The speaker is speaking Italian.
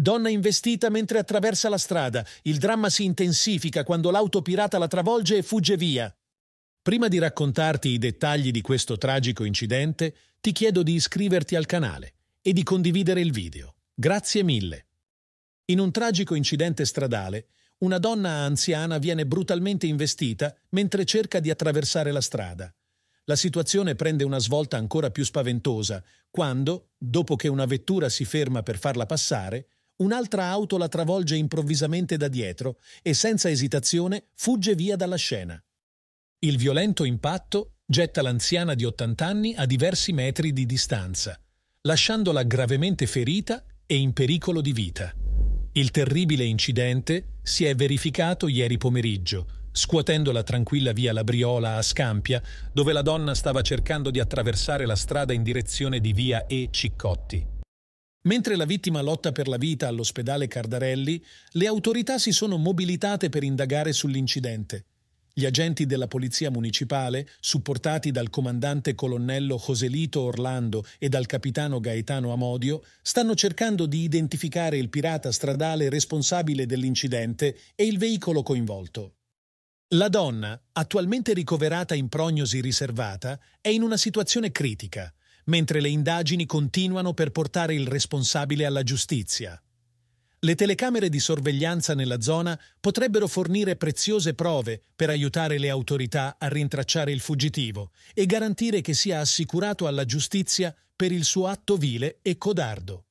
Donna investita mentre attraversa la strada. Il dramma si intensifica quando l'auto pirata la travolge e fugge via. Prima di raccontarti i dettagli di questo tragico incidente, ti chiedo di iscriverti al canale e di condividere il video. Grazie mille. In un tragico incidente stradale, una donna anziana viene brutalmente investita mentre cerca di attraversare la strada. La situazione prende una svolta ancora più spaventosa quando, dopo che una vettura si ferma per farla passare, un'altra auto la travolge improvvisamente da dietro e senza esitazione fugge via dalla scena. Il violento impatto getta l'anziana di 80 anni a diversi metri di distanza, lasciandola gravemente ferita e in pericolo di vita. Il terribile incidente si è verificato ieri pomeriggio, scuotendo la tranquilla via Labriola a Scampia, dove la donna stava cercando di attraversare la strada in direzione di via E. Ciccotti. Mentre la vittima lotta per la vita all'ospedale Cardarelli, le autorità si sono mobilitate per indagare sull'incidente. Gli agenti della Polizia Municipale, supportati dal comandante colonnello Joselito Orlando e dal capitano Gaetano Amodio, stanno cercando di identificare il pirata stradale responsabile dell'incidente e il veicolo coinvolto. La donna, attualmente ricoverata in prognosi riservata, è in una situazione critica mentre le indagini continuano per portare il responsabile alla giustizia. Le telecamere di sorveglianza nella zona potrebbero fornire preziose prove per aiutare le autorità a rintracciare il fuggitivo e garantire che sia assicurato alla giustizia per il suo atto vile e codardo.